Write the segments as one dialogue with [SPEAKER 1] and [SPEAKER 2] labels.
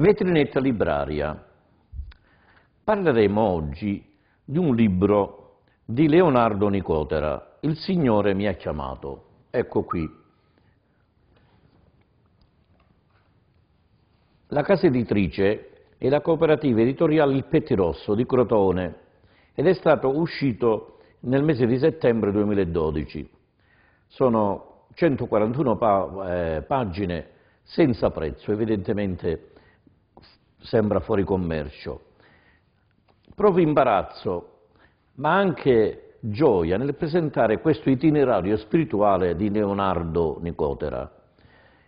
[SPEAKER 1] Vetrinetta libraria. Parleremo oggi di un libro di Leonardo Nicotera, Il Signore mi ha chiamato. Ecco qui. La casa editrice è la cooperativa editoriale Il Pettirosso di Crotone ed è stato uscito nel mese di settembre 2012. Sono 141 pa eh, pagine senza prezzo, evidentemente sembra fuori commercio. Provo imbarazzo, ma anche gioia nel presentare questo itinerario spirituale di Leonardo Nicotera,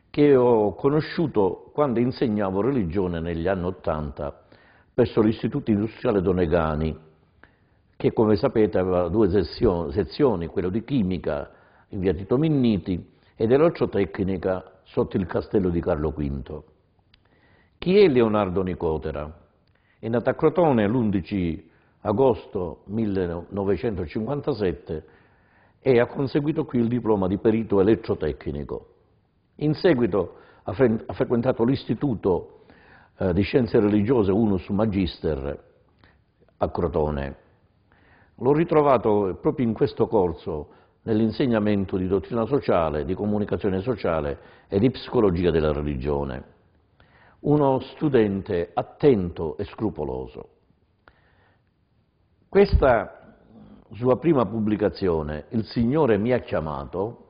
[SPEAKER 1] che ho conosciuto quando insegnavo religione negli anni Ottanta presso l'Istituto Industriale Donegani, che come sapete aveva due sezioni, quello di chimica in via Tito Minniti e dell'occitecnica sotto il castello di Carlo V. Chi è Leonardo Nicotera? È nato a Crotone l'11 agosto 1957 e ha conseguito qui il diploma di perito elettrotecnico. In seguito ha, fre ha frequentato l'Istituto eh, di Scienze Religiose Unus Magister a Crotone. L'ho ritrovato proprio in questo corso nell'insegnamento di dottrina sociale, di comunicazione sociale e di psicologia della religione uno studente attento e scrupoloso. Questa sua prima pubblicazione, Il Signore mi ha chiamato,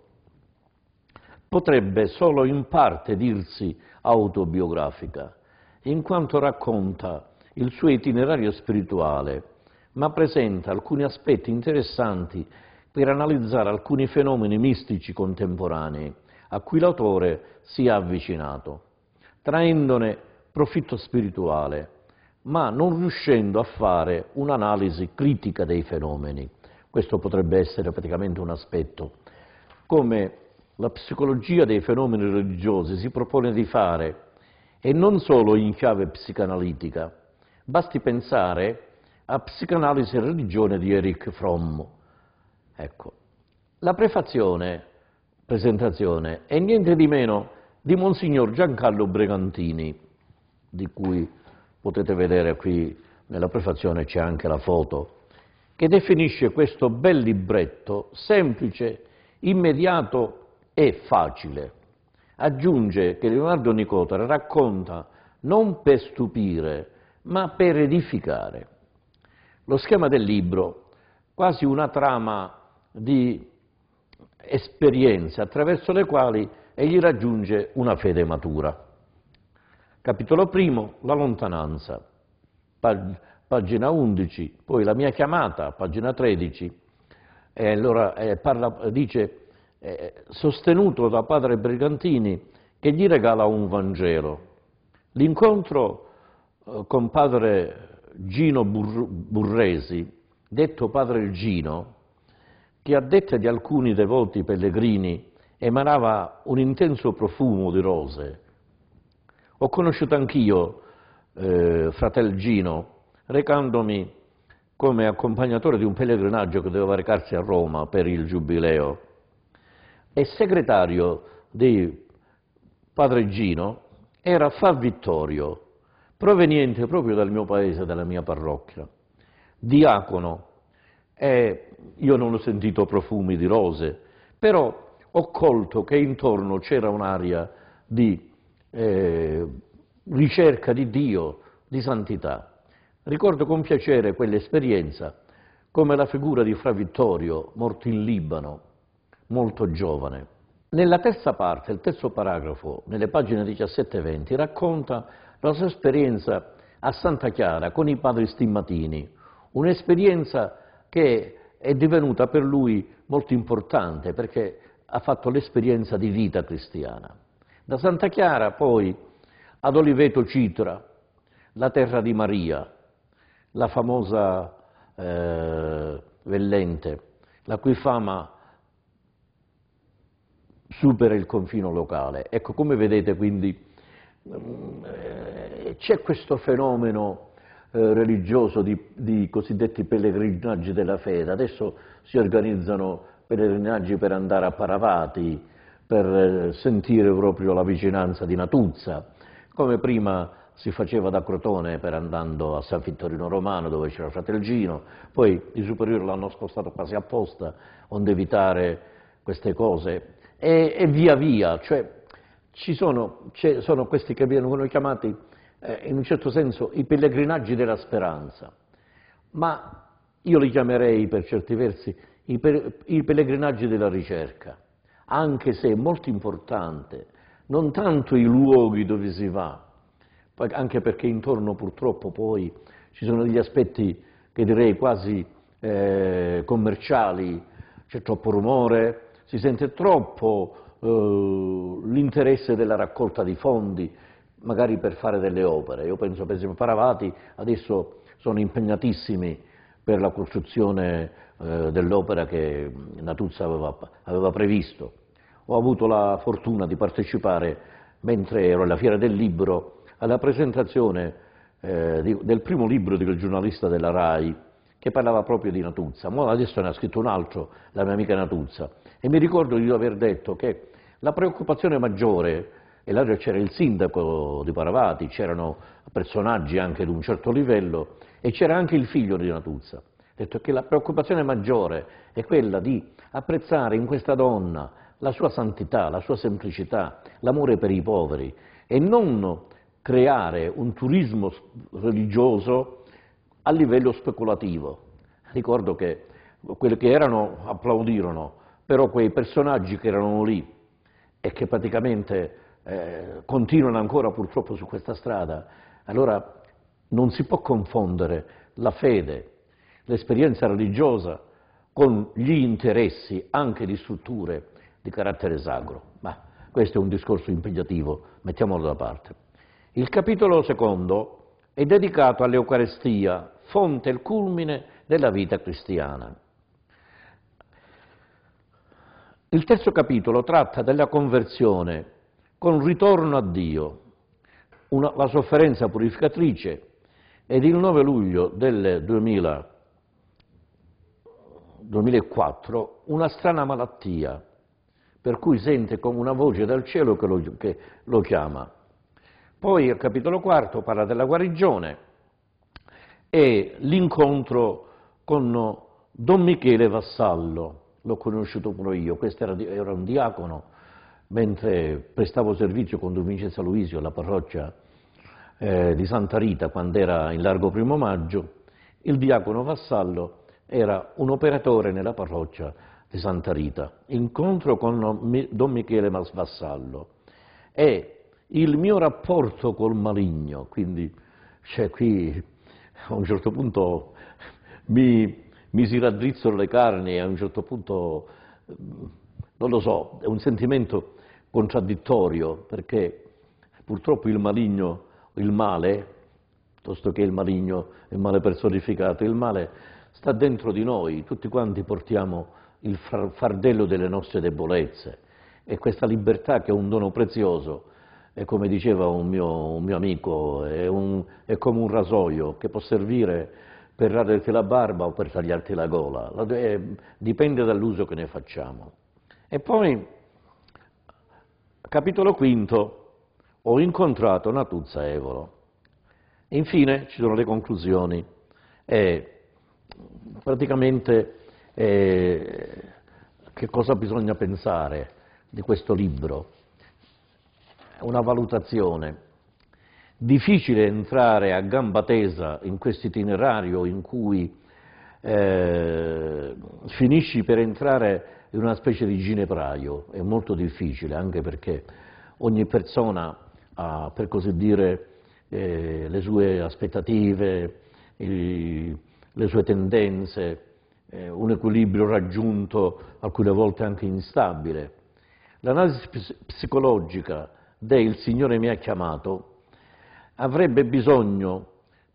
[SPEAKER 1] potrebbe solo in parte dirsi autobiografica, in quanto racconta il suo itinerario spirituale, ma presenta alcuni aspetti interessanti per analizzare alcuni fenomeni mistici contemporanei a cui l'autore si è avvicinato traendone profitto spirituale, ma non riuscendo a fare un'analisi critica dei fenomeni. Questo potrebbe essere praticamente un aspetto. Come la psicologia dei fenomeni religiosi si propone di fare, e non solo in chiave psicanalitica. Basti pensare a Psicanalisi e religione di Eric Fromm. Ecco, la prefazione, presentazione, è niente di meno di Monsignor Giancarlo Bregantini, di cui potete vedere qui nella prefazione c'è anche la foto, che definisce questo bel libretto semplice, immediato e facile. Aggiunge che Leonardo Nicotera racconta non per stupire, ma per edificare. Lo schema del libro, quasi una trama di esperienze attraverso le quali egli raggiunge una fede matura. Capitolo primo, la lontananza, pag- pagina 11, poi la mia chiamata, pagina 13, e allora eh, parla, dice, eh, sostenuto da padre Brigantini, che gli regala un Vangelo. L'incontro eh, con padre Gino Bur- Burresi, detto padre Gino, che a detta di alcuni devoti pellegrini emanava un intenso profumo di rose. Ho conosciuto anch'io eh, fratel Gino, recandomi come accompagnatore di un pellegrinaggio che doveva recarsi a Roma per il Giubileo e segretario di padre Gino era Fa Vittorio, proveniente proprio dal mio paese, dalla mia parrocchia, diacono, e io non ho sentito profumi di rose, però ho colto che intorno c'era un'area di eh, ricerca di Dio, di santità. Ricordo con piacere quell'esperienza, come la figura di Fra Vittorio, morto in Libano, molto giovane. Nella terza parte, il terzo paragrafo, nelle pagine 17 e 20, racconta la sua esperienza a Santa Chiara con i padri stimmatini, un'esperienza che è divenuta per lui molto importante perché ha fatto l'esperienza di vita cristiana. Da Santa Chiara poi ad Oliveto Citra, la terra di Maria, la famosa eh, Vellente, la cui fama supera il confino locale. Ecco, come vedete quindi eh, c'è questo fenomeno eh, religioso di, di, cosiddetti pellegrinaggi della fede, adesso si organizzano pellegrinaggi per andare a Paravati, per eh, sentire proprio la vicinanza di Natuzza, come prima si faceva da Crotone per andando a San Vittorino Romano dove c'era Fratel Gino, poi i superiori l'hanno spostato quasi apposta onde evitare queste cose e, e via via, cioè ci sono, sono, questi che vengono chiamati eh, in un certo senso i pellegrinaggi della speranza, ma io li chiamerei per certi versi i pellegrinaggi della ricerca, anche se è molto importante non tanto i luoghi dove si va, anche perché intorno purtroppo poi ci sono degli aspetti che direi quasi eh, commerciali, c'è troppo rumore, si sente troppo eh, l'interesse della raccolta di fondi, magari per fare delle opere. Io penso per esempio a Paravati, adesso sono impegnatissimi per la costruzione eh, dell'opera che Natuzza aveva, aveva previsto. Ho avuto la fortuna di partecipare, mentre ero alla Fiera del Libro, alla presentazione eh, di, del primo libro di quel giornalista della RAI che parlava proprio di Natuzza. Ma adesso ne ha scritto un altro, la mia amica Natuzza. E mi ricordo di aver detto che la preoccupazione maggiore, e là c'era il sindaco di Paravati, c'erano personaggi anche di un certo livello, e c'era anche il figlio di Natuzza detto che la preoccupazione maggiore è quella di apprezzare in questa donna la sua santità, la sua semplicità, l'amore per i poveri e non creare un turismo religioso a livello speculativo. Ricordo che quelli che erano applaudirono, però quei personaggi che erano lì e che praticamente eh, continuano ancora purtroppo su questa strada, allora non si può confondere la fede l'esperienza religiosa con gli interessi anche di strutture di carattere sacro, ma questo è un discorso impegnativo, mettiamolo da parte. Il capitolo secondo è dedicato all'Eucarestia, fonte e culmine della vita cristiana. Il terzo capitolo tratta della conversione con ritorno a Dio, una, la sofferenza purificatrice ed il 9 luglio del 2000 2004 una strana malattia, per cui sente come una voce dal cielo che lo, che lo chiama. Poi il capitolo quarto parla della guarigione e l'incontro con Don Michele Vassallo, l'ho conosciuto pure io, questo era, era, un diacono, mentre prestavo servizio con Don Vincenzo Luisio alla parrocchia eh, di Santa Rita, quando era in largo primo maggio, il diacono Vassallo era un operatore nella parrocchia di Santa Rita, incontro con Don Michele Masvassallo e il mio rapporto col maligno, quindi cioè, qui a un certo punto mi, mi si raddrizzano le carni e a un certo punto, non lo so, è un sentimento contraddittorio perché purtroppo il maligno, il male, piuttosto che il maligno, il male personificato, il male sta dentro di noi, tutti quanti portiamo il fardello delle nostre debolezze e questa libertà che è un dono prezioso, è come diceva un mio, un mio amico, è, un, è, come un rasoio che può servire per raderti la barba o per tagliarti la gola, la, è, eh, dipende dall'uso che ne facciamo. E poi, capitolo quinto, ho incontrato Natuzza Evolo. Infine ci sono le conclusioni. E, praticamente eh, che cosa bisogna pensare di questo libro? Una valutazione. Difficile entrare a gamba tesa in questo itinerario in cui eh, finisci per entrare in una specie di ginepraio, è molto difficile anche perché ogni persona ha per così dire eh, le sue aspettative, i, le sue tendenze, eh, un equilibrio raggiunto alcune volte anche instabile. L'analisi psicologica del Signore mi ha chiamato avrebbe bisogno,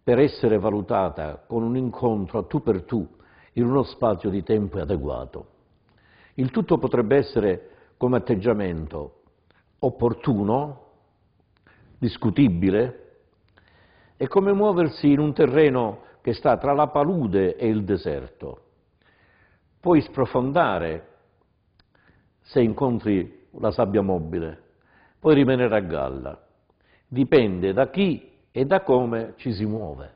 [SPEAKER 1] per essere valutata con un incontro a tu per tu, in uno spazio di tempo adeguato. Il tutto potrebbe essere come atteggiamento opportuno, discutibile, e come muoversi in un terreno che sta tra la palude e il deserto. Puoi sprofondare se incontri la sabbia mobile, puoi rimanere a galla. Dipende da chi e da come ci si muove.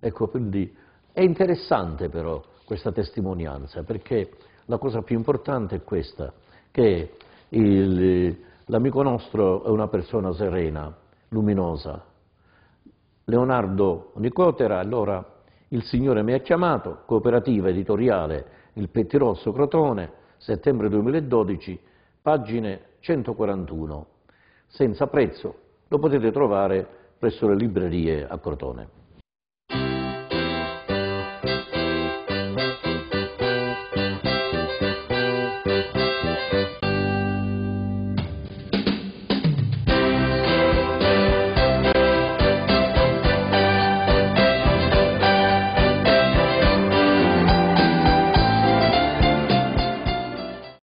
[SPEAKER 1] Ecco, quindi è interessante però questa testimonianza, perché la cosa più importante è questa, che il, l'amico nostro è una persona serena, luminosa. Leonardo Nicotera allora il Signore mi ha chiamato, cooperativa editoriale Il Pettirosso Crotone, settembre 2012, pagine 141. Senza prezzo, lo potete trovare presso le librerie a Crotone.